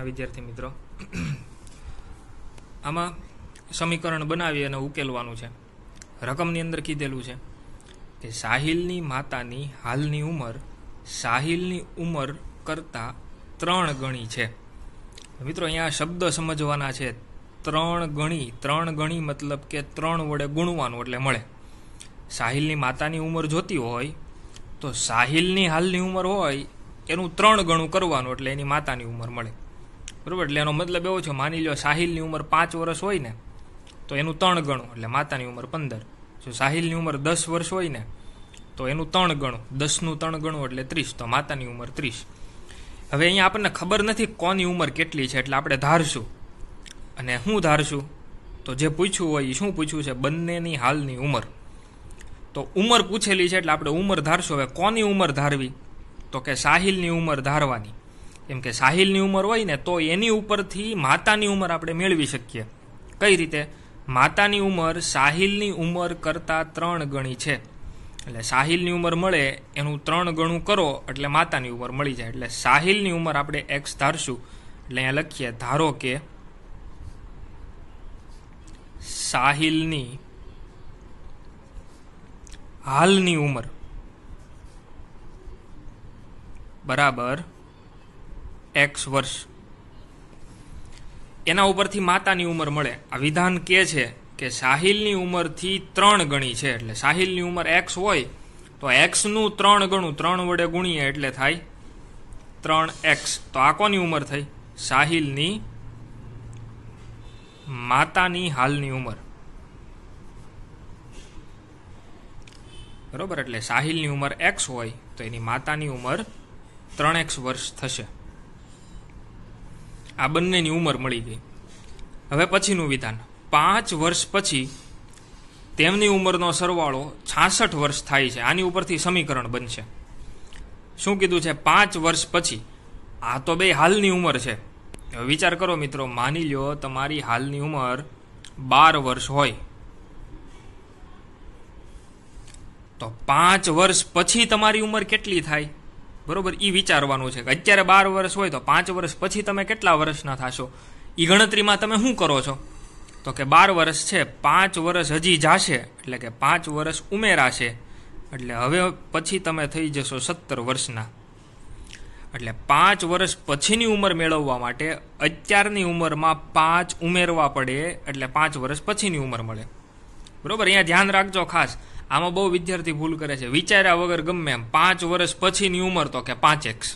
કૃષ્ણ વિદ્યાર્થી મિત્રો આમાં સમીકરણ બનાવી અને ઉકેલવાનું છે રકમની અંદર કીધેલું છે કે સાહિલની માતાની હાલની ઉંમર સાહિલની ઉંમર કરતાં ત્રણ ગણી છે મિત્રો અહીંયા શબ્દ સમજવાના છે ત્રણ ગણી ત્રણ ગણી મતલબ કે ત્રણ વડે ગુણવાનું એટલે મળે સાહિલની માતાની ઉંમર જોતી હોય તો સાહિલની હાલની ઉંમર હોય એનું ત્રણ ગણું કરવાનું એટલે એની માતાની ઉંમર મળે બરાબર એટલે એનો મતલબ એવો છે માની લો સાહિલની ઉંમર પાંચ વર્ષ હોય ને તો એનું ત્રણ ગણું એટલે માતાની ઉંમર પંદર જો સાહિલની ઉંમર દસ વર્ષ હોય ને તો એનું ત્રણ ગણું દસનું ત્રણ ગણું એટલે ત્રીસ તો માતાની ઉંમર ત્રીસ હવે અહીંયા આપણને ખબર નથી કોની ઉંમર કેટલી છે એટલે આપણે ધારશું અને હું ધારશું તો જે પૂછ્યું હોય એ શું પૂછ્યું છે બંનેની હાલની ઉંમર તો ઉંમર પૂછેલી છે એટલે આપણે ઉંમર ધારશું હવે કોની ઉંમર ધારવી તો કે સાહિલની ઉંમર ધારવાની કેમ કે સાહિલની ઉંમર હોય ને તો એની ઉપરથી માતાની ઉંમર આપણે મેળવી શકીએ કઈ રીતે માતાની ઉંમર સાહિલની ઉંમર કરતાં ત્રણ ગણી છે એટલે સાહિલની ઉંમર મળે એનું ત્રણ ગણું કરો એટલે માતાની ઉંમર મળી જાય એટલે સાહિલની ઉંમર આપણે એક્સ ધારશું એટલે અહીંયા લખીએ ધારો કે સાહિલની હાલની ઉંમર બરાબર એક્સ વર્ષ એના ઉપરથી માતાની ઉંમર મળે આ વિધાન કે છે કે સાહિલની ઉંમરથી ત્રણ ગણી છે એટલે સાહિલની ઉંમર એક્સ હોય તો એક્સનું ત્રણ ગણું ત્રણ વડે ગુણીએ એટલે થાય ત્રણ એક્સ તો આ કોની ઉંમર થઈ સાહિલની માતાની હાલની ઉંમર બરોબર એટલે સાહિલની ઉંમર એક્સ હોય તો એની માતાની ઉંમર ત્રણ એક્સ વર્ષ થશે આ બંનેની ઉંમર મળી ગઈ હવે પછીનું વિધાન પાંચ વર્ષ પછી તેમની ઉંમરનો સરવાળો છાસઠ વર્ષ થાય છે આની ઉપરથી સમીકરણ બનશે શું કીધું છે પાંચ વર્ષ પછી આ તો બે હાલની ઉંમર છે વિચાર કરો મિત્રો માની લ્યો તમારી હાલની ઉંમર બાર વર્ષ હોય તો પાંચ વર્ષ પછી તમારી ઉંમર કેટલી થાય બરોબર એ વિચારવાનું છે કે અત્યારે બાર વર્ષ હોય તો પાંચ વર્ષ પછી તમે કેટલા વર્ષના થશો એ ગણતરીમાં તમે શું કરો છો તો કે બાર વર્ષ છે પાંચ વર્ષ હજી જાશે એટલે કે પાંચ વર્ષ ઉમેરાશે એટલે હવે પછી તમે થઈ જશો સત્તર વર્ષના એટલે પાંચ વર્ષ પછીની ઉંમર મેળવવા માટે અત્યારની ઉંમરમાં પાંચ ઉમેરવા પડે એટલે પાંચ વર્ષ પછીની ઉંમર મળે બરોબર અહીંયા ધ્યાન રાખજો ખાસ આમાં બહુ વિદ્યાર્થી ભૂલ કરે છે વિચાર્યા વગર ગમે એમ પાંચ વર્ષ પછીની ઉંમર તો કે પાંચ એક્સ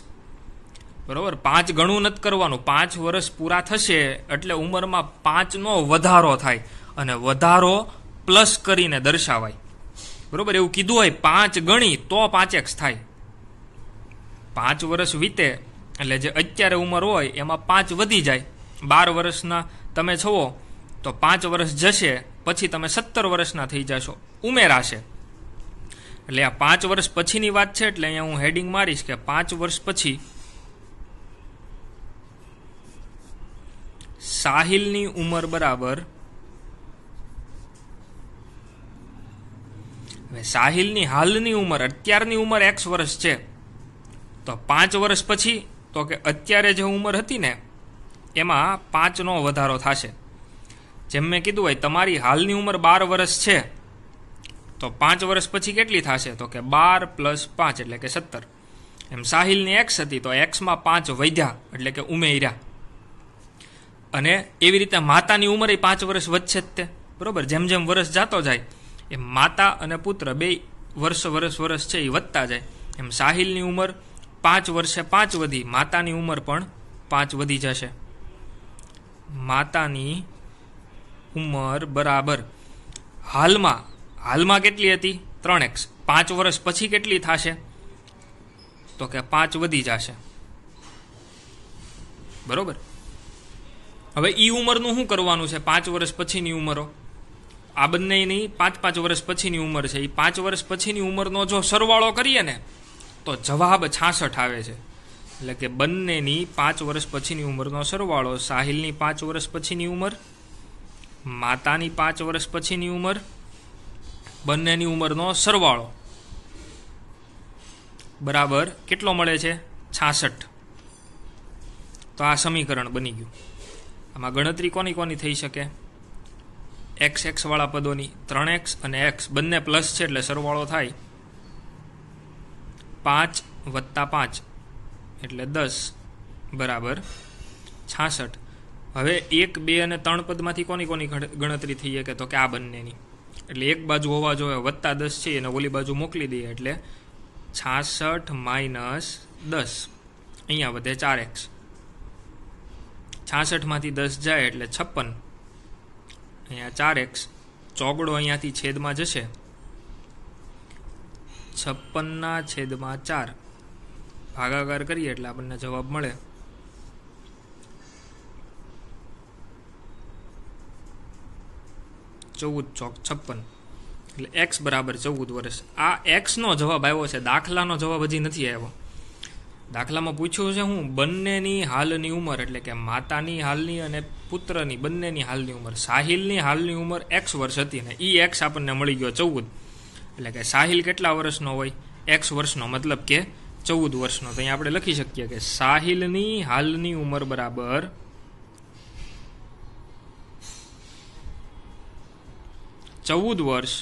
બરાબર પાંચ ગણું નથી કરવાનું પાંચ વર્ષ પૂરા થશે એટલે ઉંમરમાં પાંચનો વધારો થાય અને વધારો પ્લસ કરીને દર્શાવાય બરાબર એવું કીધું હોય પાંચ ગણી તો પાંચ એક્સ થાય પાંચ વર્ષ વીતે એટલે જે અત્યારે ઉંમર હોય એમાં પાંચ વધી જાય બાર વર્ષના તમે છો તો પાંચ વર્ષ જશે પછી તમે સત્તર વર્ષના થઈ જશો ઉમેરાશે એટલે આ પાંચ વર્ષ પછીની વાત છે એટલે અહીંયા હું હેડિંગ મારીશ કે પાંચ વર્ષ પછી સાહિલની ઉંમર બરાબર સાહિલની હાલની ઉંમર અત્યારની ઉંમર એક્સ વર્ષ છે તો પાંચ વર્ષ પછી તો કે અત્યારે જે ઉંમર હતી ને એમાં પાંચનો વધારો થશે જેમ મેં કીધું હોય તમારી હાલની ઉંમર બાર વર્ષ છે તો પાંચ વર્ષ પછી કેટલી થશે તો કે બાર પ્લસ પાંચ એટલે કે સત્તર એમ સાહિલની એક્સ હતી તો એક્સમાં પાંચ વધ્યા એટલે કે ઉમેર્યા અને એવી રીતે માતાની ઉંમર એ પાંચ વર્ષ વધશે જ તે બરાબર જેમ જેમ વર્ષ જતો જાય એમ માતા અને પુત્ર બે વર્ષ વર્ષ વર્ષ છે એ વધતા જાય એમ સાહિલની ઉંમર પાંચ વર્ષે પાંચ વધી માતાની ઉંમર પણ પાંચ વધી જશે માતાની ઉંમર બરાબર હાલમાં હાલમાં કેટલી હતી ત્રણ એક્સ પાંચ વર્ષ પછી કેટલી થશે તો કે પાંચ વધી જશે બરોબર હવે એ ઉંમરનું શું કરવાનું છે પાંચ વર્ષ પછીની ઉંમરો આ બંનેની પાંચ પાંચ વર્ષ પછીની ઉંમર છે એ પાંચ વર્ષ પછીની ઉંમરનો જો સરવાળો કરીએ ને તો જવાબ છાસઠ આવે છે એટલે કે બંનેની પાંચ વર્ષ પછીની ઉંમરનો સરવાળો સાહિલની પાંચ વર્ષ પછીની ઉંમર માતાની પાંચ વર્ષ પછીની ઉંમર બંનેની ઉંમરનો સરવાળો બરાબર કેટલો મળે છે છાસઠ તો આ સમીકરણ બની ગયું આમાં ગણતરી કોની કોની થઈ શકે એક્સ એક્સવાળા પદોની ત્રણ એક્સ અને એક્સ બંને પ્લસ છે એટલે સરવાળો થાય પાંચ વત્તા પાંચ એટલે દસ બરાબર છાસઠ હવે એક બે અને ત્રણ પદમાંથી કોની કોની ગણતરી થઈ શકે તો કે આ બંનેની એટલે એક બાજુ હોવા જોઈએ વત્તા દસ છે અને ઓલી બાજુ મોકલી દઈએ એટલે છાસઠ માઇનસ દસ અહીંયા વધે ચાર એક્સ છાસઠમાંથી દસ જાય એટલે છપ્પન અહીંયા ચાર એક્સ ચોગડો અહીંયાથી છેદમાં જશે છપ્પનના છેદમાં ચાર ભાગાકાર કરીએ એટલે આપણને જવાબ મળે ચૌદ ચોક છપ્પન એટલે એક્સ બરાબર ચૌદ વર્ષ આ એક્સનો જવાબ આવ્યો છે દાખલાનો જવાબ હજી નથી આવ્યો દાખલામાં પૂછ્યું છે હું બંનેની હાલની ઉંમર એટલે કે માતાની હાલની અને પુત્રની બંનેની હાલની ઉંમર સાહિલની હાલની ઉંમર એક્સ વર્ષ હતી ને એ એક્સ આપણને મળી ગયો ચૌદ એટલે કે સાહિલ કેટલા વર્ષનો હોય એક્સ વર્ષનો મતલબ કે ચૌદ વર્ષનો તો અહીંયા આપણે લખી શકીએ કે સાહિલની હાલની ઉંમર બરાબર ચૌદ વર્ષ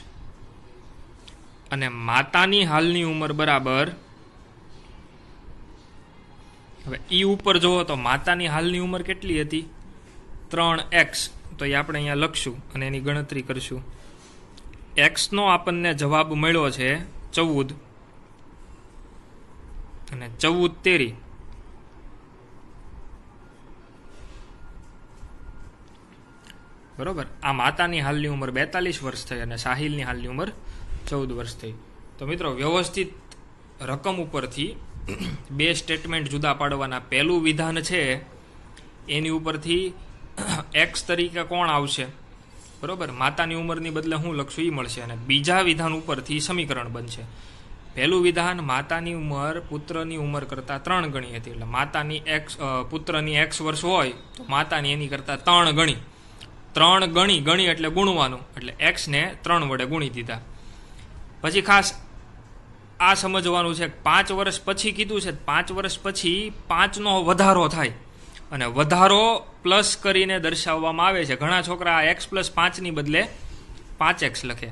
અને માતાની હાલની ઉંમર બરાબર હવે ઈ ઉપર જુઓ તો માતાની હાલની ઉંમર કેટલી હતી ત્રણ એક્સ તો એ આપણે અહીંયા લખશું અને એની ગણતરી કરશું એક્સનો આપણને જવાબ મળ્યો છે ચૌદ અને ચૌદ તેરી બરોબર આ માતાની હાલની ઉંમર બેતાલીસ વર્ષ થઈ અને સાહિલની હાલની ઉંમર ચૌદ વર્ષ થઈ તો મિત્રો વ્યવસ્થિત રકમ ઉપરથી બે સ્ટેટમેન્ટ જુદા પાડવાના પહેલું વિધાન છે એની ઉપરથી એક્સ તરીકે કોણ આવશે બરોબર માતાની ઉંમરની બદલે હું લખશું એ મળશે અને બીજા વિધાન ઉપરથી સમીકરણ બનશે પહેલું વિધાન માતાની ઉંમર પુત્રની ઉંમર કરતાં ત્રણ ગણી હતી એટલે માતાની એક્સ પુત્રની એક્સ વર્ષ હોય તો માતાની એની કરતાં ત્રણ ગણી ત્રણ ગણી ગણી એટલે ગુણવાનું એટલે એક્સને ત્રણ વડે ગુણી દીધા પછી ખાસ આ સમજવાનું છે પાંચ વર્ષ પછી કીધું છે પાંચ વર્ષ પછી પાંચનો વધારો થાય અને વધારો પ્લસ કરીને દર્શાવવામાં આવે છે ઘણા છોકરા એક્સ પ્લસ પાંચની બદલે પાંચ એક્સ લખે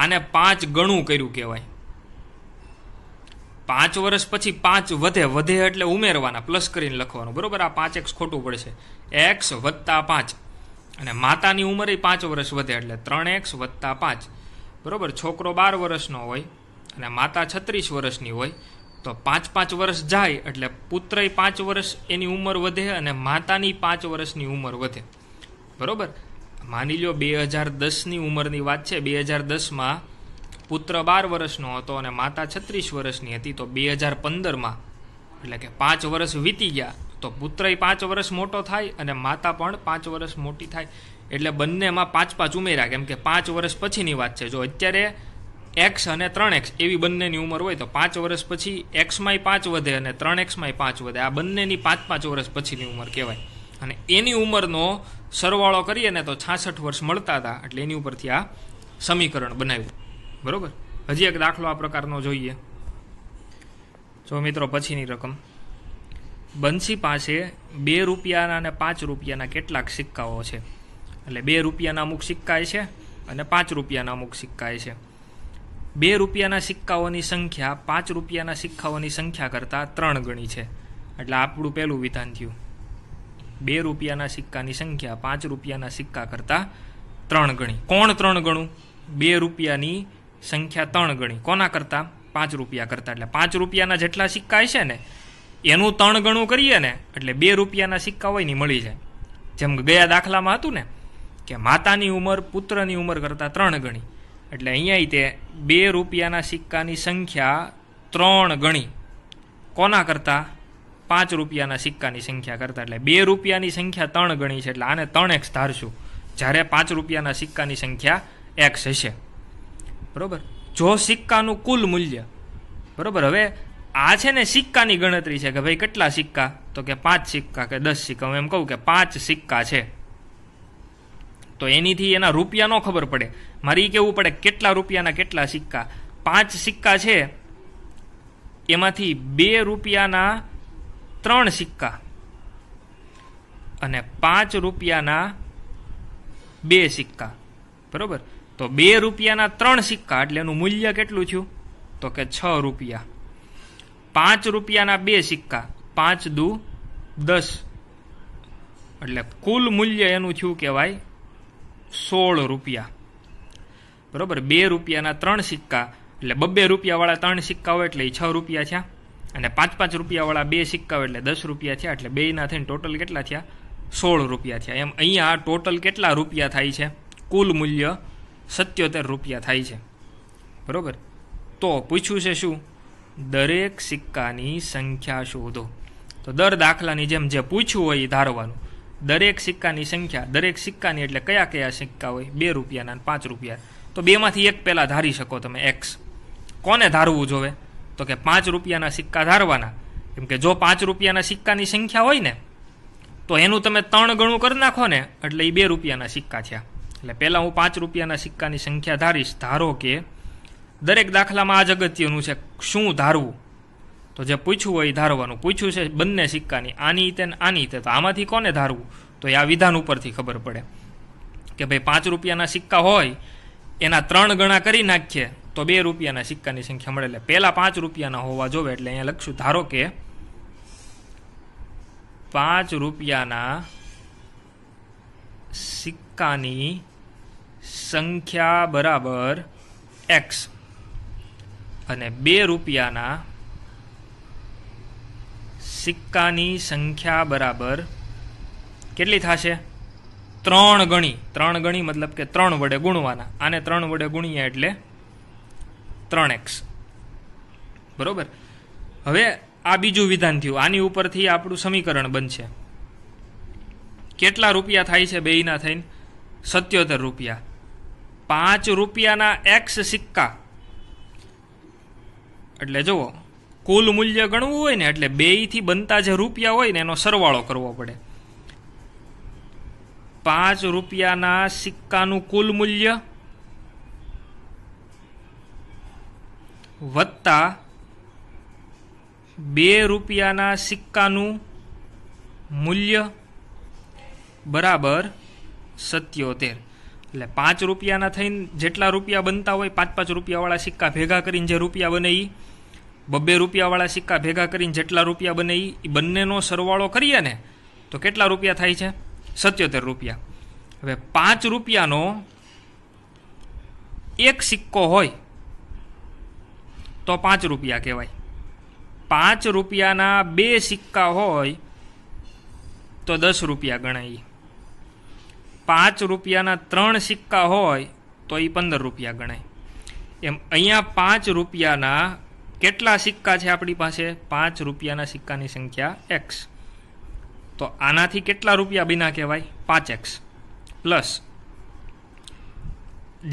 આને પાંચ ગણું કર્યું કહેવાય પાંચ વર્ષ પછી પાંચ વધે વધે એટલે ઉમેરવાના પ્લસ કરીને લખવાનું બરોબર આ પાંચ એક્સ ખોટું પડશે એક્સ વત્તા પાંચ અને માતાની ઉંમરે પાંચ વર્ષ વધે એટલે ત્રણ એક્સ વત્તા પાંચ બરાબર છોકરો બાર વર્ષનો હોય અને માતા છત્રીસ વર્ષની હોય તો પાંચ પાંચ વર્ષ જાય એટલે પુત્રય પાંચ વર્ષ એની ઉંમર વધે અને માતાની પાંચ વર્ષની ઉંમર વધે બરાબર માની લો બે હજાર દસની ઉંમરની વાત છે બે હજાર દસમાં પુત્ર બાર વર્ષનો હતો અને માતા છત્રીસ વર્ષની હતી તો બે હજાર પંદરમાં એટલે કે પાંચ વર્ષ વીતી ગયા તો પુત્રય પાંચ વર્ષ મોટો થાય અને માતા પણ પાંચ વર્ષ મોટી થાય એટલે બંનેમાં પાંચ પાંચ ઉમેર્યા કેમ કે પાંચ વર્ષ પછીની વાત છે જો અત્યારે એક્સ અને ત્રણ એક્સ એવી બંનેની ઉંમર હોય તો પાંચ વર્ષ પછી એક્સમાંય પાંચ વધે અને ત્રણ એક્સમાંય પાંચ વધે આ બંનેની પાંચ પાંચ વર્ષ પછીની ઉંમર કહેવાય અને એની ઉંમરનો સરવાળો કરીએ ને તો છાસઠ વર્ષ મળતા હતા એટલે એની ઉપરથી આ સમીકરણ બનાવ્યું બરાબર હજી એક દાખલો આ પ્રકારનો જોઈએ જો મિત્રો પછીની રકમ બંસી પાસે બે રૂપિયાના અને પાંચ રૂપિયાના કેટલાક સિક્કાઓ છે એટલે બે રૂપિયાના અમુક સિક્કાય છે અને પાંચ રૂપિયાના અમુક સિક્કાય છે બે રૂપિયાના સિક્કાઓની સંખ્યા પાંચ રૂપિયાના સિક્કાઓની સંખ્યા કરતાં ત્રણ ગણી છે એટલે આપણું પહેલું વિધાન થયું બે રૂપિયાના સિક્કાની સંખ્યા પાંચ રૂપિયાના સિક્કા કરતાં ત્રણ ગણી કોણ ત્રણ ગણું બે રૂપિયાની સંખ્યા ત્રણ ગણી કોના કરતાં પાંચ રૂપિયા કરતાં એટલે પાંચ રૂપિયાના જેટલા સિક્કા છે ને એનું ત્રણ ગણું કરીએ ને એટલે બે રૂપિયાના સિક્કા હોય ને મળી જાય જેમ ગયા દાખલામાં હતું ને કે માતાની ઉંમર પુત્રની ઉંમર કરતાં ત્રણ ગણી એટલે અહીંયા તે બે રૂપિયાના સિક્કાની સંખ્યા ત્રણ ગણી કોના કરતાં પાંચ રૂપિયાના સિક્કાની સંખ્યા કરતાં એટલે બે રૂપિયાની સંખ્યા ત્રણ ગણી છે એટલે આને ત્રણ એક્સ ધારશું જ્યારે પાંચ રૂપિયાના સિક્કાની સંખ્યા એક્સ હશે બરાબર જો સિક્કાનું કુલ મૂલ્ય બરાબર હવે આ છે ને સિક્કાની ગણતરી છે કે ભાઈ કેટલા સિક્કા તો કે પાંચ સિક્કા કે દસ સિક્કા હું એમ કહું કે પાંચ સિક્કા છે તો એનીથી એના રૂપિયા ન ખબર પડે મારે એ કહેવું પડે કેટલા રૂપિયાના કેટલા સિક્કા પાંચ સિક્કા છે એમાંથી બે રૂપિયાના ત્રણ સિક્કા અને પાંચ રૂપિયાના બે સિક્કા બરોબર તો બે રૂપિયાના ત્રણ સિક્કા એટલે એનું મૂલ્ય કેટલું થયું તો કે છ રૂપિયા પાંચ રૂપિયાના બે સિક્કા પાંચ દુ દસ એટલે કુલ મૂલ્ય એનું થયું કહેવાય સોળ રૂપિયા બરાબર બે રૂપિયાના ત્રણ સિક્કા એટલે બબ્બે રૂપિયાવાળા ત્રણ સિક્કા હોય એટલે એ છ રૂપિયા થયા અને પાંચ પાંચ રૂપિયાવાળા બે સિક્કા હોય એટલે દસ રૂપિયા થયા એટલે બેના થઈને ટોટલ કેટલા થયા સોળ રૂપિયા થયા એમ અહીંયા ટોટલ કેટલા રૂપિયા થાય છે કુલ મૂલ્ય સત્યોતેર રૂપિયા થાય છે બરાબર તો પૂછ્યું છે શું દરેક સિક્કાની સંખ્યા શોધો તો દર દાખલાની જેમ જે પૂછ્યું હોય એ ધારવાનું દરેક સિક્કાની સંખ્યા દરેક સિક્કાની એટલે કયા કયા સિક્કા હોય બે રૂપિયાના અને પાંચ રૂપિયા તો બેમાંથી એક પહેલાં ધારી શકો તમે એક્સ કોને ધારવું જોવે તો કે પાંચ રૂપિયાના સિક્કા ધારવાના કેમ કે જો પાંચ રૂપિયાના સિક્કાની સંખ્યા હોય ને તો એનું તમે ત્રણ ગણું કરી નાખો ને એટલે એ બે રૂપિયાના સિક્કા થયા એટલે પહેલાં હું પાંચ રૂપિયાના સિક્કાની સંખ્યા ધારીશ ધારો કે દરેક દાખલામાં આ જ અગત્યનું છે શું ધારવું તો જે પૂછ્યું હોય એ ધારવાનું પૂછ્યું છે બંને સિક્કાની આની તે આની તે તો આમાંથી કોને ધારવું તો એ આ વિધાન ઉપરથી ખબર પડે કે ભાઈ પાંચ રૂપિયાના સિક્કા હોય એના ત્રણ ગણા કરી નાખીએ તો બે રૂપિયાના સિક્કાની સંખ્યા મળે એટલે પહેલાં પાંચ રૂપિયાના હોવા જોવે એટલે અહીંયા લખશું ધારો કે પાંચ રૂપિયાના સિક્કાની સંખ્યા બરાબર એક્સ અને બે રૂપિયાના સિક્કાની સંખ્યા બરાબર કેટલી થશે ત્રણ ગણી ત્રણ ગણી મતલબ કે ત્રણ વડે ગુણવાના આને ત્રણ વડે ગુણીએ એટલે ત્રણ એક્સ બરોબર હવે આ બીજું વિધાન થયું આની ઉપરથી આપણું સમીકરણ બનશે કેટલા રૂપિયા થાય છે બેયના થઈને સત્યોતેર રૂપિયા પાંચ રૂપિયાના એક્સ સિક્કા એટલે જુઓ કુલ મૂલ્ય ગણવું હોય ને એટલે બેયથી બનતા જે રૂપિયા હોય ને એનો સરવાળો કરવો પડે પાંચ રૂપિયાના સિક્કાનું કુલ મૂલ્ય વત્તા બે રૂપિયાના સિક્કાનું મૂલ્ય બરાબર સત્યોતેર એટલે પાંચ રૂપિયાના થઈને જેટલા રૂપિયા બનતા હોય પાંચ પાંચ રૂપિયાવાળા સિક્કા ભેગા કરીને જે રૂપિયા બને એ બબે રૂપિયાવાળા સિક્કા ભેગા કરીને જેટલા રૂપિયા બને એ બંનેનો સરવાળો કરીએ ને તો કેટલા રૂપિયા થાય છે સત્યોતેર રૂપિયા હવે પાંચ રૂપિયાનો એક સિક્કો હોય તો પાંચ રૂપિયા કહેવાય પાંચ રૂપિયાના બે સિક્કા હોય તો દસ રૂપિયા ગણાય પાંચ રૂપિયાના ત્રણ સિક્કા હોય તો એ પંદર રૂપિયા ગણાય એમ અહીંયા પાંચ રૂપિયાના કેટલા સિક્કા છે આપણી પાસે પાંચ રૂપિયાના સિક્કાની સંખ્યા એક્સ તો આનાથી કેટલા રૂપિયા બિના કહેવાય પાંચ એક્સ પ્લસ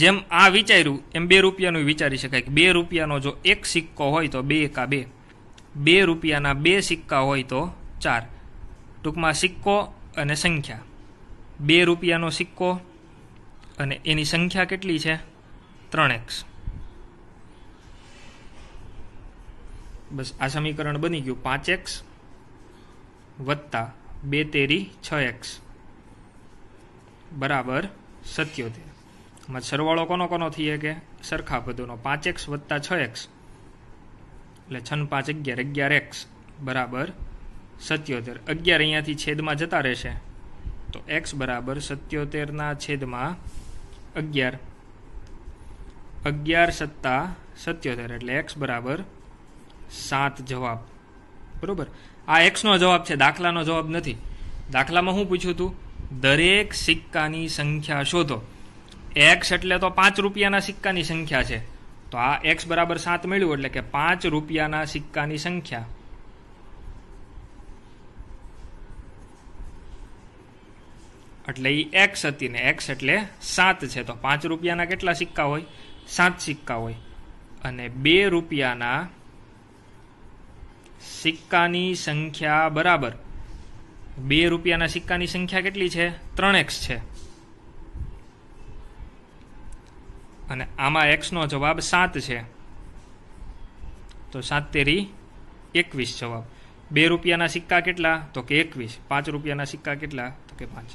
જેમ આ વિચાર્યું એમ બે રૂપિયાનું વિચારી શકાય કે બે રૂપિયાનો જો એક સિક્કો હોય તો બે એકા બે બે રૂપિયાના બે સિક્કા હોય તો ચાર ટૂંકમાં સિક્કો અને સંખ્યા બે રૂપિયાનો સિક્કો અને એની સંખ્યા કેટલી છે ત્રણ એક્સ બસ આ સમીકરણ બની ગયું પાંચ એક્સ વત્તા બે તેરી છ એક્સ બરાબર સત્યોતેર એમાં સરવાળો કોનો કોનો થઈ કે સરખા પદોનો પાંચ એક્સ વત્તા છ એક્સ એટલે છન પાંચ અગિયાર અગિયાર એક્સ બરાબર સત્યોતેર અગિયાર અહીંયાથી છેદમાં જતા રહેશે તો એક્સ બરાબર સત્યોતેરના છેદમાં અગિયાર અગિયાર સત્તા સત્યોતેર એટલે એક્સ બરાબર સાત જવાબ બરાબર આ એક્સનો જવાબ છે દાખલાનો જવાબ નથી દાખલામાં હું પૂછ્યું હતું દરેક સિક્કાની સંખ્યા શોધો એક્સ એટલે તો પાંચ રૂપિયાના સિક્કાની સંખ્યા છે તો આ એક્સ બરાબર સાત મળ્યું એટલે કે પાંચ રૂપિયાના સિક્કાની સંખ્યા એટલે એ એક્સ હતી ને એક્સ એટલે સાત છે તો પાંચ રૂપિયાના કેટલા સિક્કા હોય સાત સિક્કા હોય અને બે રૂપિયાના સિક્કાની સંખ્યા બરાબર બે રૂપિયાના સિક્કાની સંખ્યા કેટલી છે ત્રણ એક્સ છે અને આમાં એક્સનો જવાબ સાત છે તો સાત તેરી એકવીસ જવાબ બે રૂપિયાના સિક્કા કેટલા તો કે એકવીસ પાંચ રૂપિયાના સિક્કા કેટલા તો કે પાંચ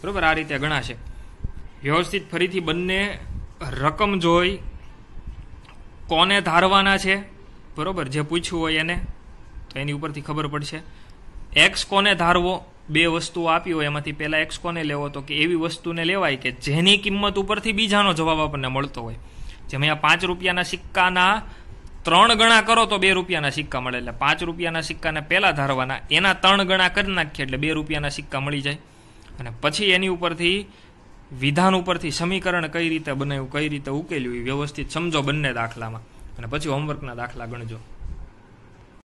બરાબર આ રીતે ગણાશે વ્યવસ્થિત ફરીથી બંને રકમ જોઈ કોને ધારવાના છે બરાબર જે પૂછ્યું હોય એને તો એની ઉપરથી ખબર પડશે એક્સ કોને ધારવો બે વસ્તુઓ આપી હોય એમાંથી પહેલાં એક્સ કોને લેવો તો કે એવી વસ્તુને લેવાય કે જેની કિંમત ઉપરથી બીજાનો જવાબ આપણને મળતો હોય જેમ અહીંયા પાંચ રૂપિયાના સિક્કાના ત્રણ ગણા કરો તો બે રૂપિયાના સિક્કા મળે એટલે પાંચ રૂપિયાના સિક્કાને પહેલાં ધારવાના એના ત્રણ ગણા કરી નાખીએ એટલે બે રૂપિયાના સિક્કા મળી જાય અને પછી એની ઉપરથી વિધાન ઉપરથી સમીકરણ કઈ રીતે બનાવ્યું કઈ રીતે ઉકેલ્યું એ વ્યવસ્થિત સમજો બંને દાખલામાં અને પછી હોમવર્કના દાખલા ગણજો